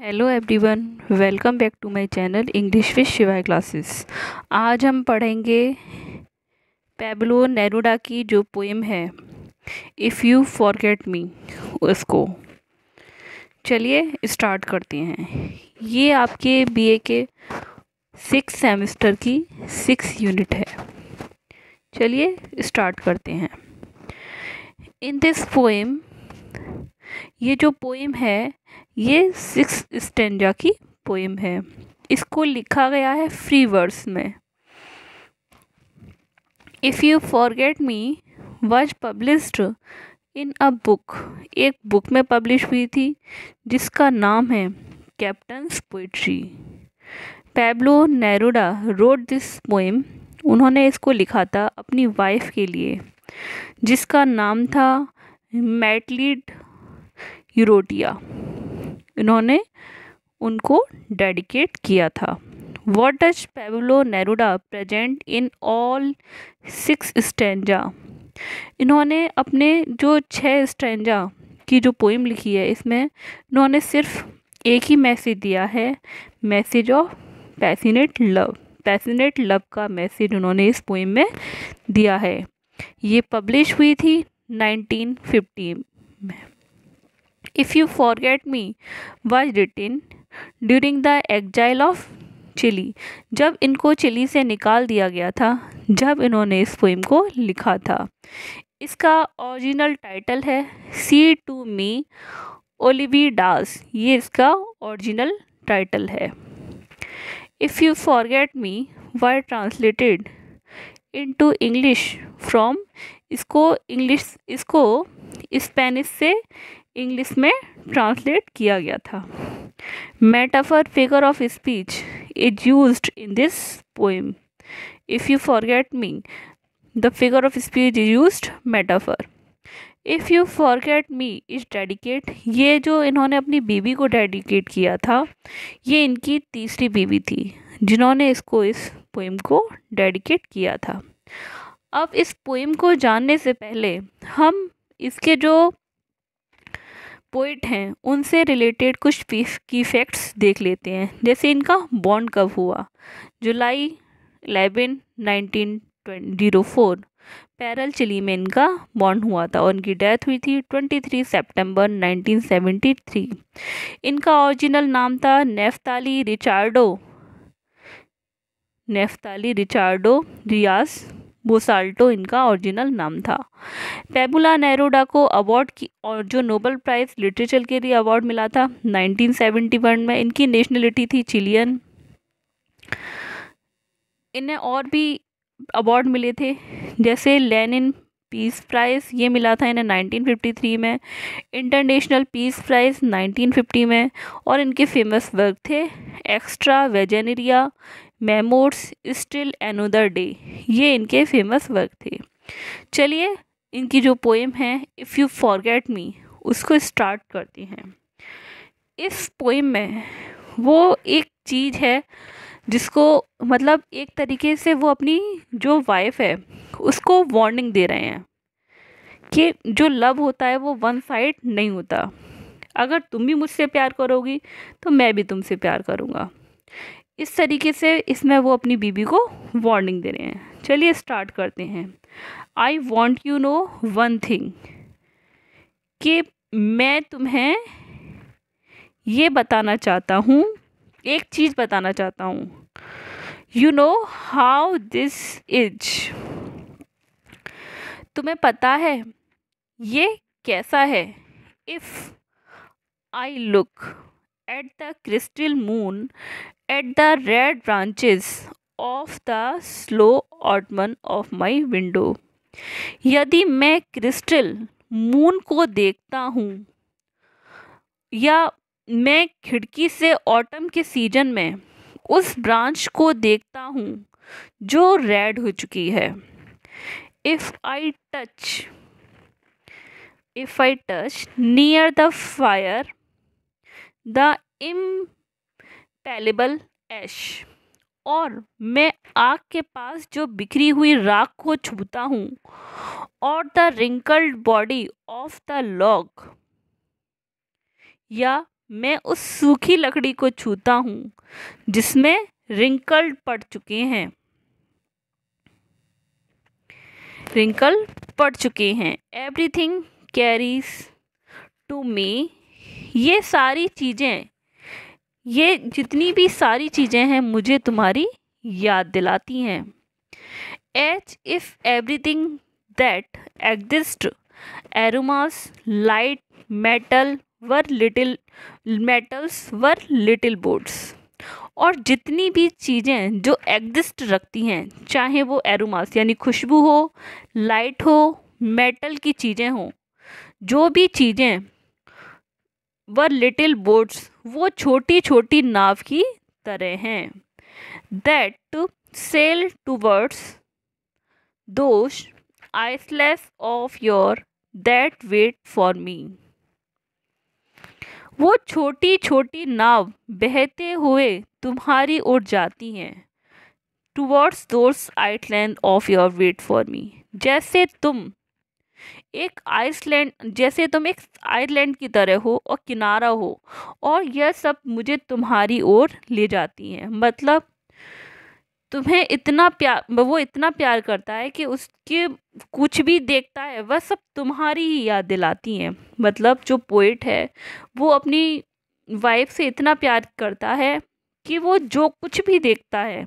hello everyone welcome back to my channel English with Shivay classes आज हम पढ़ेंगे पेबलो Neruda की जो पोएम है इफ़ यू फॉरगेट मी उसको चलिए स्टार्ट करते हैं ये आपके बीए के सिक्स सेमेस्टर की सिक्स यूनिट है चलिए स्टार्ट करते हैं इन दिस पोएम ये जो पोइम है ये सिक्स स्टेंजा की पोइम है इसको लिखा गया है फ्री वर्स में if you forget me was published in a book एक बुक में पब्लिश हुई थी जिसका नाम है captain's poetry Pablo Neruda wrote this poem उन्होंने इसको लिखा था अपनी वाइफ के लिए जिसका नाम था मैटलीड यूरोटिया इन्होंने उनको डेडिकेट किया था what does Pablo Neruda present in all six stanza इन्होंने अपने जो छः स्टेंजा की जो पोइम लिखी है इसमें इन्होंने सिर्फ एक ही मैसेज दिया है message of passionate love passionate love का मैसेज उन्होंने इस पोइम में दिया है ये पब्लिश हुई थी 1950 में if you forget me was written during the exile of Chile जब इनको चिली से निकाल दिया गया था जब इन्होंने इस पोइम को लिखा था इसका ओरिजिनल टाइटल है सी टू मी ओलिवी डास ये इसका ओरिजिनल टाइटल है if you forget me why translated into English from इसको इंग्लिश इसको स्पेनिश से इंग्लिश में ट्रांसलेट किया गया था metaphor figure of speech is use in this poem if you forget me the figure of speech is use metaphor if you forget me is dedicate ये जो इन्होंने अपनी बीवी को डेडिकेट किया था ये इनकी तीसरी बीवी थी जिन्होंने इसको इस पोइम को डेडिकेट किया था अब इस पोइम को जानने से पहले हम इसके जो पोइट हैं उनसे रिलेटेड कुछ की फैक्ट्स देख लेते हैं जैसे इनका बॉन्ड कब हुआ July eleven nineteen zero four Parral Chile में इनका बॉन्ड हुआ था और इनकी डेथ हुई थी twenty three September nineteen seventy three इनका ओरिजिनल नाम था नेफ्ताली रिचार्डो नेफ्ताली रिचार्डो रियाज बोसाल्टो इनका ओरिजिनल नाम था पेबुला नेरोडा को अवार्ड की और जो नोबल प्राइज़ लिटरेचर के लिए अवार्ड मिला था 1971 में इनकी नेशनलिटी थी चिलियन इन्हें और भी अवार्ड मिले थे जैसे लेनिन पीस प्राइज़ ये मिला था इन्हें 1953 में इंटरनेशनल पीस प्राइज़ 1950 में और इनके फेमस वर्क थे Extravagaria memoirs still another day ये इनके फेमस वर्क थे चलिए इनकी जो पोएम है इफ़ यू फॉरगेट मी उसको स्टार्ट करती हैं इस पोइम में वो एक चीज़ है जिसको मतलब एक तरीके से वो अपनी जो वाइफ है उसको वार्निंग दे रहे हैं कि जो लव होता है वो वन साइड नहीं होता अगर तुम भी मुझसे प्यार करोगी तो मैं भी तुमसे प्यार करूँगा इस तरीके से इसमें वो अपनी बीबी को वार्निंग दे रहे हैं चलिए स्टार्ट करते हैं I want you know one thing कि मैं तुम्हें ये बताना चाहता हूँ एक चीज़ बताना चाहता हूँ you know how this is तुम्हें पता है ये कैसा है if I look at the crystal moon at the red branches of the slow autumn of my window यदि मैं क्रिस्टल मून को देखता हूँ या मैं खिड़की से ऑटम के सीजन में उस ब्रांच को देखता हूँ जो रेड हो चुकी है if I touch if I touch near the fire the impalpable ऐश और मैं आग के पास जो बिखरी हुई राख को छूता हूँ और the wrinkled body of the log या मैं उस सूखी लकड़ी को छूता हूँ जिसमें रिंकल्ड पड़ चुके हैं रिंकल पड़ चुके हैं एवरीथिंग कैरीज टू मी ये सारी चीज़ें ये जितनी भी सारी चीज़ें हैं मुझे तुम्हारी याद दिलाती हैं एच if everything that exist aromas light metal were little metals were little boards और जितनी भी चीज़ें जो एग्जिस्ट रखती हैं चाहे वो एरोमास यानी खुशबू हो लाइट हो मेटल की चीज़ें हों जो भी चीज़ें वर लिटिल बोर्ड्स वो छोटी छोटी नाव की तरह हैं that sail towards those isles of your that wait for me वो छोटी छोटी नाव बहते हुए तुम्हारी ओर जाती हैं towards those island of your wait for me जैसे तुम एक आइसलैंड जैसे तुम एक आइसलैंड की तरह हो और किनारा हो और यह सब मुझे तुम्हारी ओर ले जाती हैं मतलब तुम्हें इतना प्यार वो इतना प्यार करता है कि उसके कुछ भी देखता है वह सब तुम्हारी ही याद दिलाती हैं मतलब जो पोइट है वो अपनी वाइफ से इतना प्यार करता है कि वो जो कुछ भी देखता है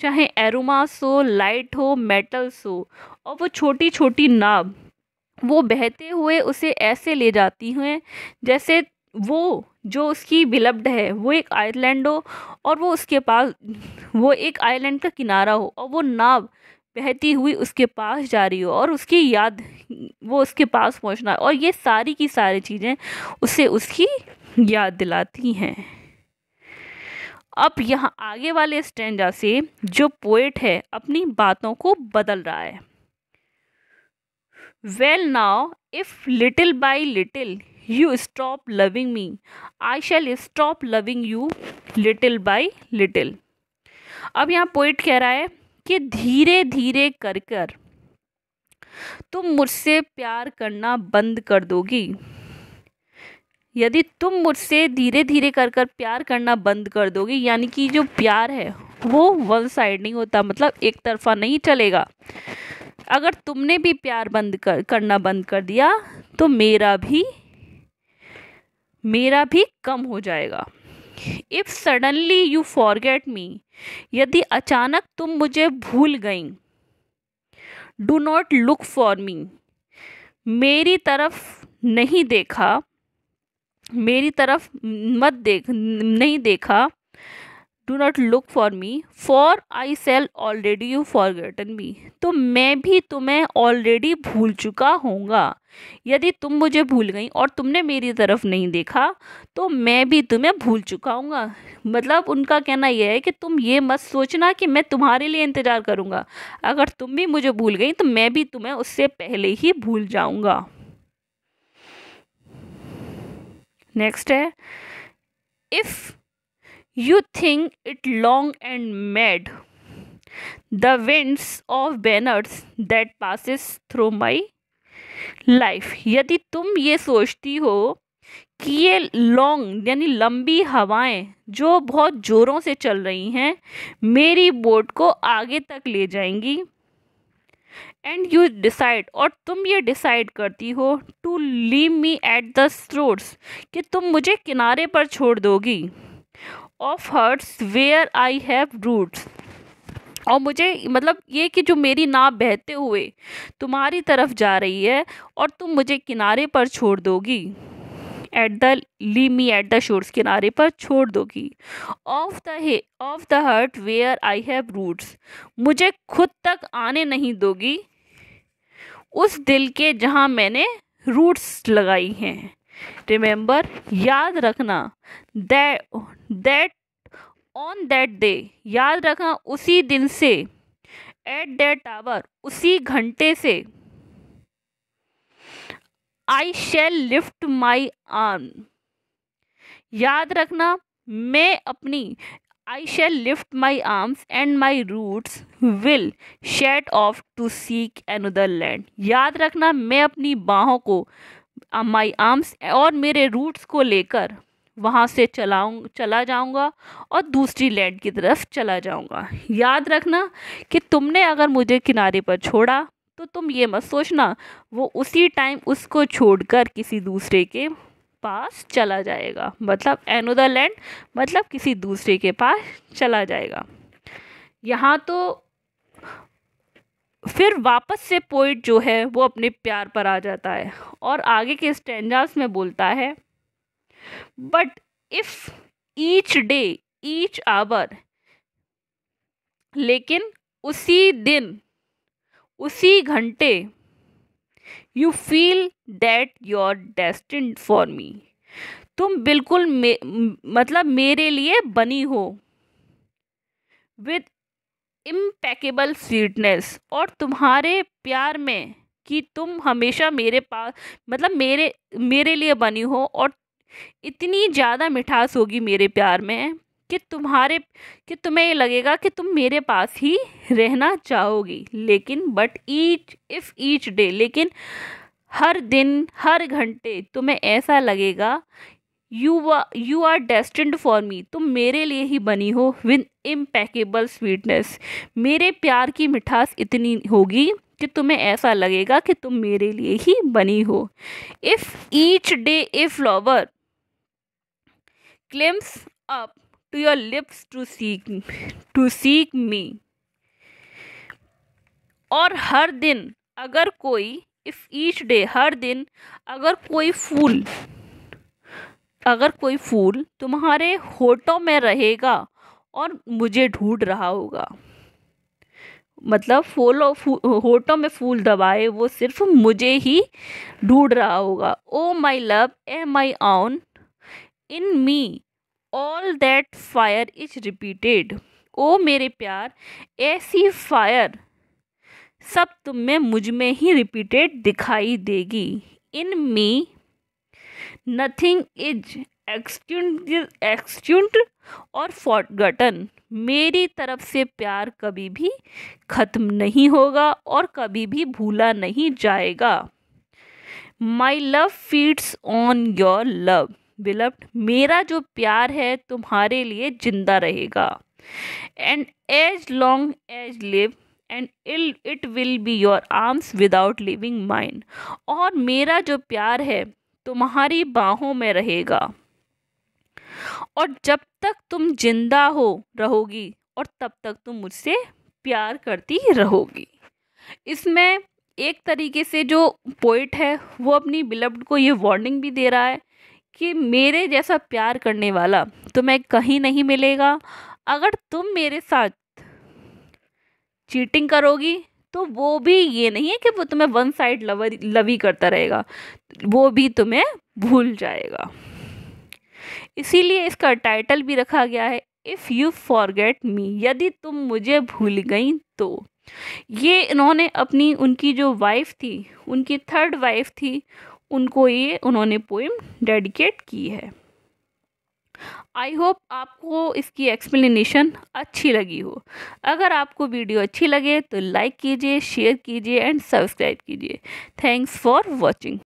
चाहे एरोमास हो लाइट हो मेटल्स हो और वो छोटी छोटी नाव वो बहते हुए उसे ऐसे ले जाती हैं जैसे वो जो उसकी बिलब्ड है वो एक आइलैंड हो और वो उसके पास वो एक आइलैंड का किनारा हो और वो नाव बहती हुई उसके पास जा रही हो और उसकी याद वो उसके पास पहुंचना और ये सारी की सारी चीज़ें उसे उसकी याद दिलाती हैं अब यहाँ आगे वाले स्टैंड से जो पोइट है अपनी बातों को बदल रहा है well now if little by little you stop loving me I shall stop loving you little by little अब यहाँ पोइट कह रहा है कि धीरे धीरे कर कर तुम मुझसे प्यार करना बंद कर दोगी यदि तुम मुझसे धीरे धीरे कर कर प्यार करना बंद कर दोगी यानी कि जो प्यार है वो वन साइड नहीं होता मतलब एक तरफा नहीं चलेगा अगर तुमने भी प्यार बंद कर करना बंद कर दिया तो मेरा भी मेरा भी कम हो जाएगा if suddenly you forget me यदि अचानक तुम मुझे भूल गई do not look for me मेरी तरफ नहीं देखा मेरी तरफ मत देख नहीं देखा do not look for me for I shall already you forgotten me तो मैं भी तुम्हें ऑलरेडी भूल चुका होऊंगा यदि तुम मुझे भूल गई और तुमने मेरी तरफ नहीं देखा तो मैं भी तुम्हें भूल चुका हूँगा मतलब उनका कहना यह है कि तुम ये मत सोचना कि मैं तुम्हारे लिए इंतज़ार करूँगा अगर तुम भी मुझे भूल गई तो मैं भी तुम्हें उससे पहले ही भूल जाऊँगा नेक्स्ट है if you think it long and mad the winds of banners that passes through my life यदि तुम ये सोचती हो कि ये लॉन्ग यानी लंबी हवाएं जो बहुत ज़ोरों से चल रही हैं मेरी बोट को आगे तक ले जाएंगी एंड यू डिसाइड और तुम ये डिसाइड करती हो to leave me at the shores कि तुम मुझे किनारे पर छोड़ दोगी of hearts where I have roots और मुझे मतलब ये कि जो मेरी नाव बहते हुए तुम्हारी तरफ जा रही है और तुम मुझे किनारे पर छोड़ दोगी एट द लीमी एट द शोर्स किनारे पर छोड़ दोगी of the of the heart where I have roots मुझे खुद तक आने नहीं दोगी उस दिल के जहाँ मैंने रूट्स लगाई हैं रिमेंबर याद रखना दैट ऑन दैट डे याद रखना उसी दिन से एट दैट आवर उसी घंटे से I shall lift my arm याद रखना मैं अपनी I shall lift my arms and my roots will set off to seek another land याद रखना मैं अपनी बाहों को माई आर्म्स और मेरे रूट्स को लेकर वहाँ से चलाऊँ चला जाऊँगा और दूसरी लैंड की तरफ चला जाऊँगा याद रखना कि तुमने अगर मुझे किनारे पर छोड़ा तो तुम ये मत सोचना वो उसी टाइम उसको छोड़कर किसी दूसरे के पास चला जाएगा मतलब एनोदा लैंड मतलब किसी दूसरे के पास चला जाएगा यहाँ तो फिर वापस से पोइट जो है वो अपने प्यार पर आ जाता है और आगे के स्टेंजास में बोलता है but if each day each hour लेकिन उसी दिन उसी घंटे you feel that your destined for me तुम बिल्कुल मे, मतलब मेरे लिए बनी हो विद इम्पैकेबल स्वीटनेस और तुम्हारे प्यार में कि तुम हमेशा मेरे पास मतलब मेरे मेरे लिए बनी हो और इतनी ज़्यादा मिठास होगी मेरे प्यार में कि तुम्हारे कि तुम्हें ये लगेगा कि तुम मेरे पास ही रहना चाहोगी लेकिन but each if each day लेकिन हर दिन हर घंटे तुम्हें ऐसा लगेगा you you are destined for me तुम मेरे लिए ही बनी हो विद इम्पैकेबल स्वीटनेस मेरे प्यार की मिठास इतनी होगी कि तुम्हें ऐसा लगेगा कि तुम मेरे लिए ही बनी हो if each day a flower climbs up to your lips to seek to seek me और हर दिन अगर कोई इफ़ ईच डे हर दिन अगर कोई फूल अगर कोई फूल तुम्हारे होठों में रहेगा और मुझे ढूंढ रहा होगा मतलब फूलों फू, होठों में फूल दबाए वो सिर्फ मुझे ही ढूंढ रहा होगा oh my love ah my own in me all that fire is repeated ओ मेरे प्यार ऐसी फायर सब तुम में मुझ में ही रिपीटेड दिखाई देगी इन मी नथिंग इज एक्सट्यूंट एक्सट्यूंट और फॉटगटन मेरी तरफ से प्यार कभी भी ख़त्म नहीं होगा और कभी भी भूला नहीं जाएगा my love feeds on your love beloved मेरा जो प्यार है तुम्हारे लिए जिंदा रहेगा and as long as live and इल it will be your arms without living mind और मेरा जो प्यार है तुम्हारी बाहों में रहेगा और जब तक तुम जिंदा हो रहोगी और तब तक तुम मुझसे प्यार करती रहोगी इसमें एक तरीके से जो पोइट है वो अपनी बिलब्ड को ये वार्निंग भी दे रहा है कि मेरे जैसा प्यार करने वाला तुम्हें कहीं नहीं मिलेगा अगर तुम मेरे साथ चीटिंग करोगी तो वो भी ये नहीं है कि वो तुम्हें वन साइड लवर लवी करता रहेगा वो भी तुम्हें भूल जाएगा इसीलिए इसका टाइटल भी रखा गया है इफ़ यू फॉरगेट मी यदि तुम मुझे भूल गई तो ये इन्होंने अपनी उनकी जो वाइफ थी उनकी थर्ड वाइफ थी उनको ये उन्होंने पोइम डेडिकेट की है आई होप आपको इसकी एक्सप्लेनेशन अच्छी लगी हो अगर आपको वीडियो अच्छी लगे तो लाइक कीजिए शेयर कीजिए एंड सब्सक्राइब कीजिए थैंक्स फॉर वॉचिंग